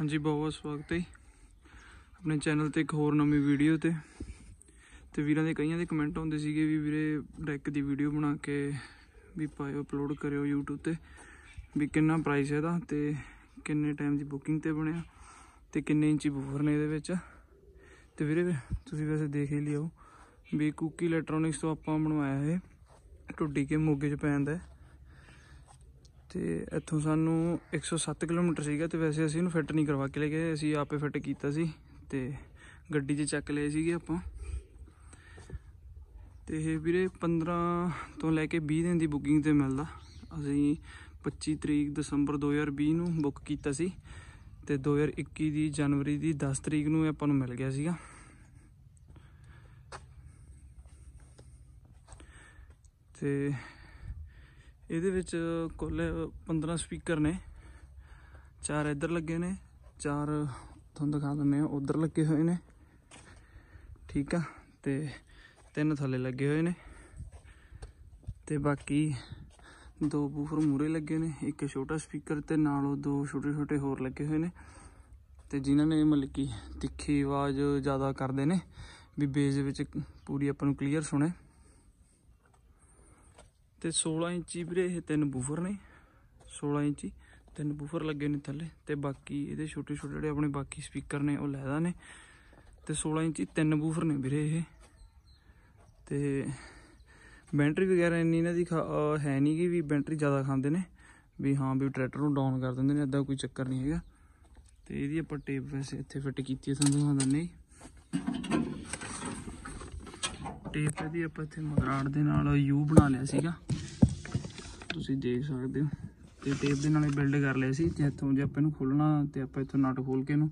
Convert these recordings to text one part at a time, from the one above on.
ਹਾਂਜੀ ਬਹੁਤ ਬਹੁਤ ਸਵਾਗਤ ਹੈ ਆਪਣੇ ਚੈਨਲ ਤੇ ਇੱਕ ਹੋਰ ਨਵੀਂ ਵੀਡੀਓ ਤੇ ਤੇ ਵੀਰਾਂ ਦੇ ਕਈਆਂ ਦੇ ਕਮੈਂਟ ਆਉਂਦੇ ਸੀਗੇ ਵੀ ਵੀਰੇ ਡੈਕ ਦੀ ਵੀਡੀਓ ਬਣਾ ਕੇ ਵੀ ਪਾਇਓ ਅਪਲੋਡ ਕਰਿਓ YouTube ਤੇ ਵੀ ਕਿੰਨਾ ਪ੍ਰਾਈਸ ਹੈ ਦਾ ਤੇ ਕਿੰਨੇ ਟਾਈਮ ਦੀ ਬੁਕਿੰਗ ਤੇ ਬਣਿਆ ਤੇ ਕਿੰਨੇ ਇੰਚੀ ਬੂਫਰ ਨੇ ਇਹਦੇ ਵਿੱਚ ਤੇ ਵੀਰੇ ਤੁਸੀਂ ਵੈਸੇ ਦੇਖ ਹੀ ਲਿਓ ਵੀ ਕੁਕੀ ਇਲੈਕਟ੍ਰੋਨਿਕਸ ਤੋਂ ਆਪਾਂ ਬਣਵਾਇਆ ਇਹ ਟੁੱਡੀ ਕੇ ਮੋਗੇ ਚ ਪੈਂਦਾ ਹੈ ਤੇ ਇੱਥੋਂ ਸਾਨੂੰ 107 ਕਿਲੋਮੀਟਰ ਸੀਗਾ ਤੇ ਵੈਸੇ ਅਸੀਂ ਇਹਨੂੰ ਫਿੱਟ ਨਹੀਂ ਕਰਵਾ ਕੇ ਲੈ ਗਏ ਅਸੀਂ ਆਪੇ ਫਿੱਟ ਕੀਤਾ ਸੀ ਤੇ ਗੱਡੀ 'ਚ ਚੱਕ ਲਏ ਸੀਗੇ ਆਪਾਂ ਤੇ ਇਹ ਵੀਰੇ 15 ਤੋਂ ਲੈ ਕੇ 20 ਦਿਨ ਦੀ ਬੁਕਿੰਗ ਤੇ ਮਿਲਦਾ ਅਸੀਂ 25 ਤਰੀਕ ਦਸੰਬਰ 2020 ਨੂੰ ਬੁੱਕ ਕੀਤਾ ਸੀ ਤੇ 2021 ਦੀ ਜਨਵਰੀ ਦੀ 10 ਤਰੀਕ ਨੂੰ ਆਪਾਂ ਨੂੰ ਮਿਲ ਗਿਆ ਸੀਗਾ ਤੇ ਇਹਦੇ ਵਿੱਚ ਕੁੱਲ 15 ਸਪੀਕਰ ਨੇ ਚਾਰ ਇੱਧਰ ਲੱਗੇ ਨੇ ਚਾਰ ਤੁਹਾਨੂੰ ਦਿਖਾ ਦਿੰਨੇ ਆ ਉਧਰ ਲੱਗੇ ਹੋਏ ਨੇ ਠੀਕ ਆ ਤੇ ਤਿੰਨ ਥੱਲੇ ਲੱਗੇ ਹੋਏ ਨੇ ਤੇ ਬਾਕੀ ਦੋ ਬੂਫਰ ਮੂਰੇ ਲੱਗੇ ਨੇ ਇੱਕ ਛੋਟਾ ਸਪੀਕਰ ਤੇ ਨਾਲ ਉਹ ਦੋ ਛੋਟੇ ਛੋਟੇ ਹੋਰ ਲੱਗੇ ਹੋਏ ਨੇ ਤੇ ਜਿਨ੍ਹਾਂ ਨੇ ਮਤਲਬ ਕਿ ਤਿੱਖੀ ਆਵਾਜ਼ ਜ਼ਿਆਦਾ ਕਰਦੇ ਨੇ ਵੀ ਬੇਸ ਵਿੱਚ ਪੂਰੀ ਆਪਾਂ ਨੂੰ ਕਲੀਅਰ ਸੁਣੇ ਤੇ 16 ਇੰਚੀ ਵੀਰੇ ਇਹ ਤਿੰਨ ਬੂਫਰ ਨੇ 16 ਇੰਚੀ ਤਿੰਨ ਬੂਫਰ ਲੱਗੇ ਨੇ ਥੱਲੇ ਤੇ ਬਾਕੀ ਇਹਦੇ ਛੋਟੇ ਛੋਟੇ ਜਿਹੜੇ ਆਪਣੇ ਬਾਕੀ ਸਪੀਕਰ ਨੇ ਉਹ ਲੈਦਾ ਨੇ ਤੇ 16 ਇੰਚੀ ਤਿੰਨ ਬੂਫਰ ਨੇ ਵੀਰੇ ਇਹ ਤੇ ਬੈਟਰੀ ਵਗੈਰਾ ਇੰਨੀ ਇਹਨਾਂ ਦੀ ਹੈ ਨਹੀਂ ਕਿ ਵੀ ਬੈਟਰੀ ਜ਼ਿਆਦਾ ਖਾਂਦੇ ਨੇ ਵੀ ਹਾਂ ਵੀ ਟਰੈਕਟਰ ਨੂੰ ਡਾਊਨ ਕਰ ਦਿੰਦੇ ਨੇ ਐਦਾਂ ਕੋਈ ਚੱਕਰ ਨਹੀਂ ਹੈਗਾ ਤੇ ਇਹਦੀ ਆਪਾਂ ਟੇਪ ਵੈਸੇ ਇੱਥੇ ਫਿੱਟ ਕੀਤੀ ਹੈ ਤੁਹਾਨੂੰ ਦਿਖਾਉਂਦਾ ਨਹੀਂ ਟੇਪ ਇਹਦੀ ਆਪਾਂ ਇੱਥੇ ਮਗਰਾੜ ਦੇ ਨਾਲ ਯੂ ਬਣਾ ਲਿਆ ਸੀਗਾ ਤੁਸੀਂ ਦੇਖ ਸਕਦੇ ਹੋ ਤੇ ਟੇਪ ਦੇ ਨਾਲ ਨਾਲੇ ਬਿਲਡ ਕਰ ਲਿਆ ਸੀ ਜਿੱਥੋਂ ਜੇ ਆਪਾਂ ਇਹਨੂੰ ਖੋਲਣਾ ਤੇ ਆਪਾਂ ਇੱਥੋਂ ਨਟ ਖੋਲ ਕੇ ਇਹਨੂੰ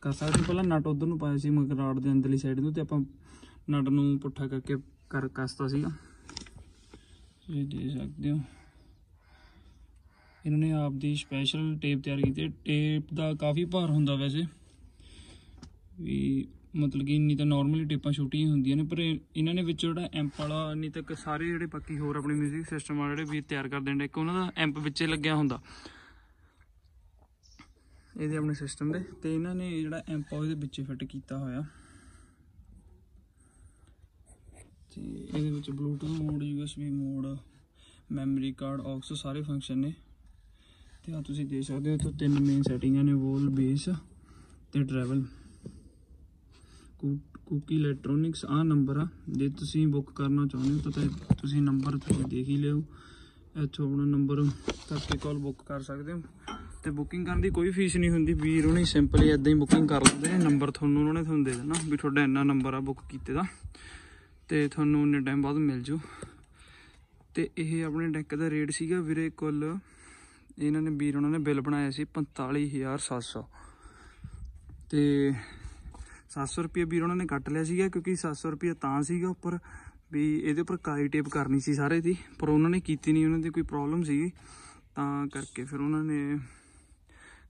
ਕਰ ਸਕਦੇ ਪਹਿਲਾਂ ਨਟ ਉਧਰ ਨੂੰ ਪਾਇਆ ਸੀ ਮਗਰਾੜ ਦੇ ਅੰਦਰਲੀ ਸਾਈਡ ਨੂੰ ਤੇ ਆਪਾਂ ਨਟ ਨੂੰ ਪੁੱਠਾ ਕਰਕੇ ਕਰ ਕੱਸਤਾ ਸੀਗਾ ਇਹ ਦੇਖ ਸਕਦੇ ਹੋ ਇਹਨਾਂ ਨੇ ਆਪ ਦੀ ਸਪੈਸ਼ਲ ਟੇਪ ਤਿਆਰ ਕੀਤੀ ਟੇਪ ਦਾ ਕਾਫੀ ਭਾਰ ਹੁੰਦਾ ਵੈਸੇ ਵੀ ਮਤਲਬ ਕਿ ਇੰਨੀ ਤਾਂ ਨਾਰਮਲੀ ਟੇਪਾਂ ਛੋਟੀਆਂ ਹੁੰਦੀਆਂ ਨੇ ਪਰ ਇਹਨਾਂ ਨੇ ਵਿੱਚ ਜਿਹੜਾ ਐਂਪ ਵਾਲਾ ਨਹੀਂ ਤੱਕ ਸਾਰੇ ਜਿਹੜੇ ਬਾਕੀ ਹੋਰ ਆਪਣੇ 뮤직 ਸਿਸਟਮ ਆ ਜਿਹੜੇ ਵੀ ਤਿਆਰ ਕਰ ਦਿੰਦੇ ਇੱਕ ਉਹਨਾਂ ਦਾ ਐਂਪ ਵਿੱਚੇ ਲੱਗਿਆ ਹੁੰਦਾ ਇਹਦੇ ਆਪਣੇ ਸਿਸਟਮ ਦੇ ਤੇ ਇਹਨਾਂ ਨੇ ਜਿਹੜਾ ਐਂਪ ਉਹਦੇ ਵਿੱਚ ਫਿੱਟ ਕੀਤਾ ਹੋਇਆ ਤੇ ਇਹਦੇ ਵਿੱਚ Bluetooth mode USB mode memory card aux ਸਾਰੇ ਫੰਕਸ਼ਨ ਨੇ ਤੇ ਆ ਤੁਸੀਂ ਦੇਖ ਸਕਦੇ ਹੋ ਤੋਂ ਤਿੰਨ ਮੇਨ ਸੈਟਿੰਗਾਂ ਨੇ ਵੋਲ ਬੇਸ ਤੇ ਟਰੈਵਲ ਕੁਕੀ ਇਲੈਕਟ੍ਰੋਨਿਕਸ ਆ ਨੰਬਰ ਆ ਜੇ ਤੁਸੀਂ ਬੁੱਕ ਕਰਨਾ ਚਾਹੁੰਦੇ ਹੋ ਤਾਂ ਤੁਸੀਂ ਨੰਬਰ ਤੁਸੀਂ ਦੇਖ ਹੀ ਲਿਓ ਇੱਥੋਂ ਆਪਣਾ ਨੰਬਰ ਕਰਕੇ ਕਾਲ ਬੁੱਕ ਕਰ ਸਕਦੇ ਹੋ ਤੇ ਬੁਕਿੰਗ ਕਰਨ ਦੀ ਕੋਈ ਫੀਸ ਨਹੀਂ ਹੁੰਦੀ ਵੀਰ ਉਹਨੇ ਸਿੰਪਲੀ ਇਦਾਂ ਹੀ ਬੁਕਿੰਗ ਕਰ ਲੈਂਦੇ ਨੇ ਨੰਬਰ ਤੁਹਾਨੂੰ ਉਹਨਾਂ ਨੇ ਤੁਹਾਨੂੰ ਦੇ ਦੇਣਾ ਵੀ ਤੁਹਾਡਾ ਇੰਨਾ ਨੰਬਰ ਆ ਬੁੱਕ ਕੀਤੇ ਦਾ ਤੇ ਤੁਹਾਨੂੰ ਇੰਨੇ ਟਾਈਮ ਬਾਅਦ ਮਿਲ ਜੂ ਤੇ ਇਹ ਆਪਣੇ ਡੈਕ ਦਾ ਰੇਟ ਸੀਗਾ ਵੀਰੇ ਕੁੱਲ ਇਹਨਾਂ ਨੇ ਵੀਰ ਉਹਨਾਂ ਨੇ ਬਿੱਲ ਬਣਾਇਆ ਸੀ 45700 ਤੇ 700 ਰੁਪਏ ਵੀਰ ਉਹਨਾਂ ਨੇ ਕੱਟ ਲਿਆ ਸੀਗਾ ਕਿਉਂਕਿ 700 ਰੁਪਏ ਤਾਂ ਸੀਗਾ ਉੱਪਰ ਵੀ ਇਹਦੇ ਉੱਪਰ ਕਾਲੀ ਟੇਪ ਕਰਨੀ ਸੀ ਸਾਰੇ ਦੀ ਪਰ ਉਹਨਾਂ ਨੇ ਕੀਤੀ ਨਹੀਂ ਉਹਨਾਂ ਦੀ ਕੋਈ ਪ੍ਰੋਬਲਮ ਸੀਗੀ ਤਾਂ ਕਰਕੇ ਫਿਰ ਉਹਨਾਂ ਨੇ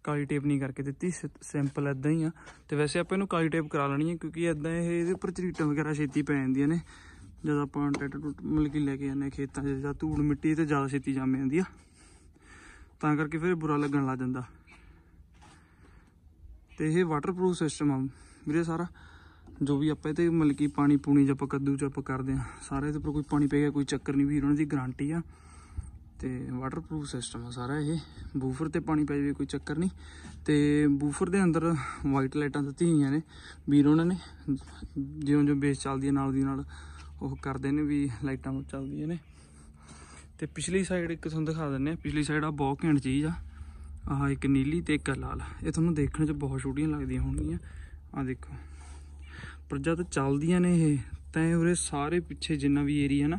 ਕਾਲੀ ਟੇਪ ਨਹੀਂ ਕਰਕੇ ਦਿੱਤੀ ਸਿੰਪਲ ਐਦਾਂ ਹੀ ਆ ਤੇ ਵੈਸੇ ਆਪਾਂ ਇਹਨੂੰ ਕਾਲੀ ਟੇਪ ਕਰਾ ਲੈਣੀ ਹੈ ਕਿਉਂਕਿ ਐਦਾਂ ਇਹ ਇਹਦੇ ਉੱਪਰ ਚਰੀਟਾਂ ਵਗੈਰਾ ਛੇਤੀ ਪੈ ਜਾਂਦੀਆਂ ਨੇ ਜਦੋਂ ਆਪਾਂ ਟਰੈਕਟਰ ਟੁੱਟ ਮਤਲਬ ਲੈ ਕੇ ਜਾਂਦੇ ਖੇਤਾਂ 'ਚ ਜਾਂ ਧੂੜ ਮਿੱਟੀ ਤੇ ਜ਼ਿਆਦਾ ਛੇਤੀ ਜੰਮ ਜਾਂਦੀ ਆ ਤਾਂ ਕਰਕੇ ਫਿਰ ਬੁਰਾ ਲੱਗਣ ਲੱਗ ਜਾਂਦਾ ਤੇ ਇਹ ਵਾਟਰਪ੍ਰੂਫ ਸਿਸਟਮ ਆ ਵੀਰੇ ਸਾਰਾ ਜੋ ਵੀ ਆਪਾਂ ਇਹ ਤੇ ਮਲਕੀ ਪਾਣੀ ਪੂਣੀ ਜਾਂ ਆਪਾਂ ਕੱਦੂ ਚ ਆਪਾਂ ਕਰਦੇ ਆ ਸਾਰੇ ਇਹਦੇ ਪਰ ਕੋਈ ਪਾਣੀ ਪੈ ਗਿਆ ਕੋਈ ਚੱਕਰ ਨਹੀਂ ਵੀਰ ਉਹਨਾਂ ਦੀ ਗਾਰੰਟੀ ਆ ਤੇ ਵਾਟਰਪ੍ਰੂਫ ਸਿਸਟਮ ਆ ਸਾਰਾ ਇਹ ਬੂਫਰ ਤੇ ਪਾਣੀ ਪੈ ਜਾਵੇ ਕੋਈ ਚੱਕਰ ਨਹੀਂ ਤੇ ਬੂਫਰ ਦੇ ਅੰਦਰ ਵਾਈਟ ਲਾਈਟਾਂ ਦਿੱਤੀਆਂ ਹੋਈਆਂ ਨੇ ਵੀਰ ਉਹਨਾਂ ਨੇ ਜਿਉਂ ਜਿਉਂ ਬੇਸ ਚੱਲਦੀ ਹੈ ਨਾਲ ਦੀ ਨਾਲ ਉਹ ਕਰਦੇ ਨੇ ਵੀ ਲਾਈਟਾਂ ਚੱਲਦੀਆਂ ਨੇ ਤੇ ਪਿਛਲੀ ਸਾਈਡ ਇੱਕ ਤੁਹਾਨੂੰ ਦਿਖਾ ਦਿੰਨੇ ਆ ਪਿਛਲੀ ਸਾਈਡ ਆ ਬਹੁਤ ਘੈਂਟ ਚੀਜ਼ ਆ ਆਹ ਇੱਕ ਨੀਲੀ ਤੇ ਇੱਕ ਲਾਲ ਇਹ ਤੁਹਾਨੂੰ ਦੇਖਣ 'ਚ ਬਹੁਤ ਛੋਟੀਆਂ ਲੱਗਦੀਆਂ ਹੋਣਗੀਆਂ ਆ ਦੇਖੋ ਪਰ ਜਦ ਚੱਲਦੀਆਂ ਨੇ ਇਹ ਤਾਂ ਉਰੇ ਸਾਰੇ ਪਿੱਛੇ ਜਿੰਨਾ ਵੀ ਏਰੀਆ ਨਾ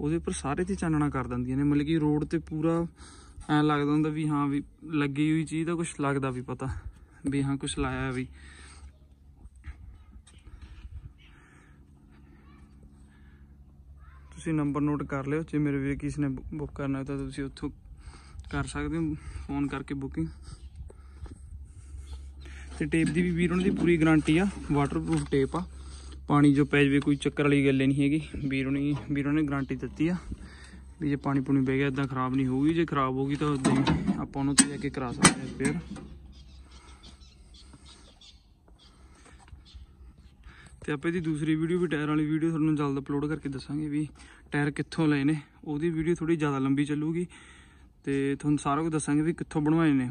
ਉਹਦੇ ਉੱਪਰ ਸਾਰੇ ਤੇ ਚਾਨਣਾ ਕਰ ਦਿੰਦੀਆਂ ਨੇ ਮਤਲਬ ਕਿ ਰੋਡ ਤੇ ਪੂਰਾ ਐ ਲੱਗਦਾ ਹੁੰਦਾ ਵੀ ਹਾਂ ਵੀ ਲੱਗੀ ਹੋਈ ਚੀਜ਼ ਦਾ ਕੁਝ ਲੱਗਦਾ ਵੀ ਪਤਾ ਵੀ ਹਾਂ ਕੁਝ ਲਾਇਆ ਵੀ ਤੁਸੀਂ ਨੰਬਰ ਨੋਟ ਕਰ ਲਿਓ ਜੇ ਮੇਰੇ ਵੀਰ ਕਿਸ ਨੇ ਬੁੱਕ ਕਰਨਾ ਹੈ ਤਾਂ ਤੁਸੀਂ ਉੱਥੋਂ ਕਰ ਸਕਦੇ ਹੋ ਫੋਨ ਕਰਕੇ ਬੁਕਿੰਗ ਤੇ ਟੇਪ ਦੀ ਵੀ ਵੀਰ ਉਹਨਾਂ ਦੀ ਪੂਰੀ ਗਾਰੰਟੀ ਆ ਵਾਟਰਪ੍ਰੂਫ ਟੇਪ ਆ ਪਾਣੀ ਜੋ ਪੈ ਜਵੇ ਕੋਈ ਚੱਕਰ ਵਾਲੀ ਗੱਲ ਨਹੀਂ ਹੈਗੀ ਵੀਰ ਉਹਨੀ ਵੀਰ ਉਹਨੇ ਗਾਰੰਟੀ ਦਿੱਤੀ ਆ ਵੀ ਜੇ ਪਾਣੀ ਪੂਣੀ ਬਹਿ ਗਿਆ ਇਦਾਂ ਖਰਾਬ ਨਹੀਂ ਹੋਊਗੀ ਜੇ ਖਰਾਬ ਹੋਊਗੀ ਤਾਂ ਉਦਾਂ ਆਪਾਂ ਉਹਨੂੰ ਤੇ ਜਾ ਕੇ ਕਰਾ ਸਕਦੇ ਹਾਂ ਰਿਪੇਅਰ ਤੇ ਆਪੇ ਦੀ ਦੂਸਰੀ ਵੀਡੀਓ ਵੀ ਟਾਇਰ ਵਾਲੀ ਵੀਡੀਓ ਤੁਹਾਨੂੰ ਜਲਦ ਅਪਲੋਡ ਕਰਕੇ ਦੱਸਾਂਗੇ ਵੀ ਟਾਇਰ ਕਿੱਥੋਂ ਲਏ ਨੇ ਉਹਦੀ ਵੀਡੀਓ ਥੋੜੀ ਜ਼ਿਆਦਾ ਲੰਬੀ ਚੱਲੂਗੀ ਤੇ ਤੁਹਾਨੂੰ ਸਾਰਾ ਕੁਝ ਦੱਸਾਂਗੇ ਵੀ ਕਿੱਥੋਂ ਬਣਵਾਏ ਨੇ